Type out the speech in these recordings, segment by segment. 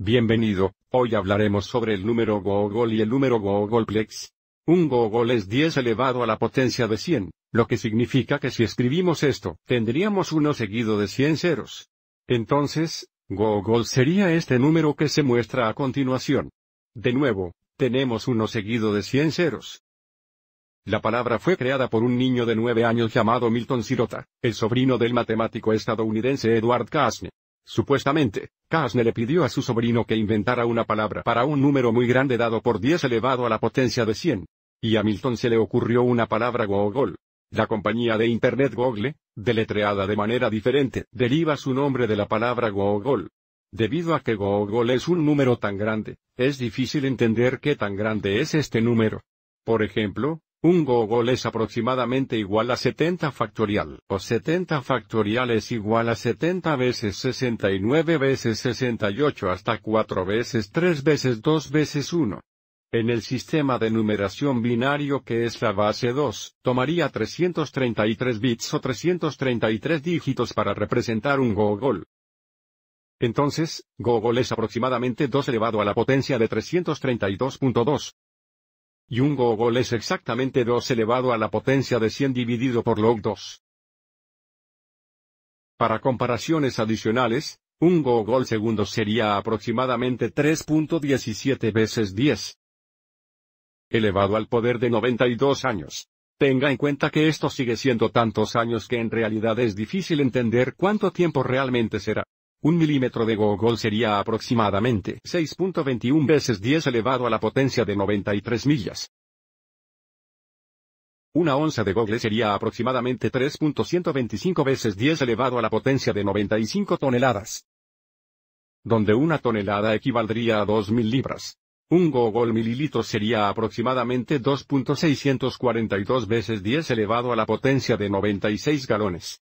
Bienvenido, hoy hablaremos sobre el número Gogol y el número Gogolplex. Un Gogol es 10 elevado a la potencia de 100, lo que significa que si escribimos esto, tendríamos uno seguido de 100 ceros. Entonces, Gogol sería este número que se muestra a continuación. De nuevo, tenemos uno seguido de 100 ceros. La palabra fue creada por un niño de nueve años llamado Milton Sirota, el sobrino del matemático estadounidense Edward Kasny. Supuestamente, Kasne le pidió a su sobrino que inventara una palabra para un número muy grande dado por 10 elevado a la potencia de 100. Y a Milton se le ocurrió una palabra Gogol. La compañía de Internet Google, deletreada de manera diferente, deriva su nombre de la palabra Gogol. Debido a que Gogol es un número tan grande, es difícil entender qué tan grande es este número. Por ejemplo, un gogol es aproximadamente igual a 70 factorial, o 70 factorial es igual a 70 veces 69 veces 68 hasta 4 veces 3 veces 2 veces 1. En el sistema de numeración binario que es la base 2, tomaría 333 bits o 333 dígitos para representar un gogol. Entonces, gogol es aproximadamente 2 elevado a la potencia de 332.2, y un gogol es exactamente 2 elevado a la potencia de 100 dividido por log 2. Para comparaciones adicionales, un gogol segundo sería aproximadamente 3.17 veces 10 elevado al poder de 92 años. Tenga en cuenta que esto sigue siendo tantos años que en realidad es difícil entender cuánto tiempo realmente será. Un milímetro de gogol sería aproximadamente 6.21 veces 10 elevado a la potencia de 93 millas. Una onza de gogle sería aproximadamente 3.125 veces 10 elevado a la potencia de 95 toneladas. Donde una tonelada equivaldría a 2.000 libras. Un gogol mililitro sería aproximadamente 2.642 veces 10 elevado a la potencia de 96 galones.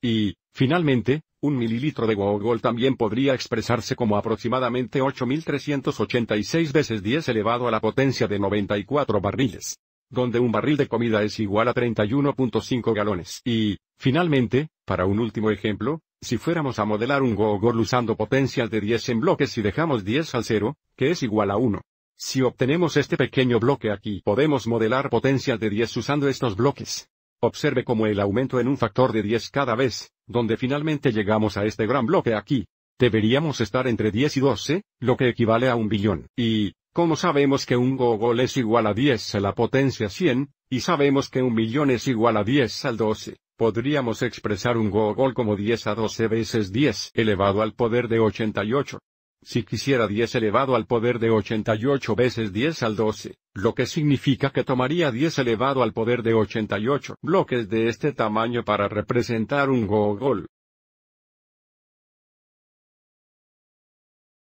Y, finalmente, un mililitro de Googol también podría expresarse como aproximadamente 8.386 veces 10 elevado a la potencia de 94 barriles donde un barril de comida es igual a 31.5 galones. Y, finalmente, para un último ejemplo, si fuéramos a modelar un gogol usando potencias de 10 en bloques y dejamos 10 al 0, que es igual a 1. Si obtenemos este pequeño bloque aquí podemos modelar potencias de 10 usando estos bloques. Observe cómo el aumento en un factor de 10 cada vez, donde finalmente llegamos a este gran bloque aquí. Deberíamos estar entre 10 y 12, lo que equivale a un billón. Y, como sabemos que un gogol es igual a 10 a la potencia 100, y sabemos que un millón es igual a 10 al 12, podríamos expresar un gogol como 10 a 12 veces 10 elevado al poder de 88. Si quisiera 10 elevado al poder de 88 veces 10 al 12, lo que significa que tomaría 10 elevado al poder de 88 bloques de este tamaño para representar un gogol.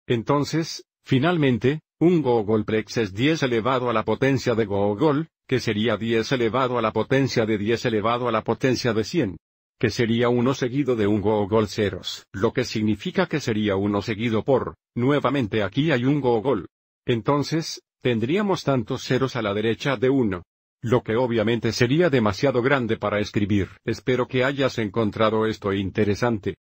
Entonces, finalmente, un gogolplex es 10 elevado a la potencia de gogol, que sería 10 elevado a la potencia de 10 elevado a la potencia de 100 que sería uno seguido de un gogol ceros, lo que significa que sería uno seguido por, nuevamente aquí hay un gogol. Entonces, tendríamos tantos ceros a la derecha de uno. Lo que obviamente sería demasiado grande para escribir. Espero que hayas encontrado esto interesante.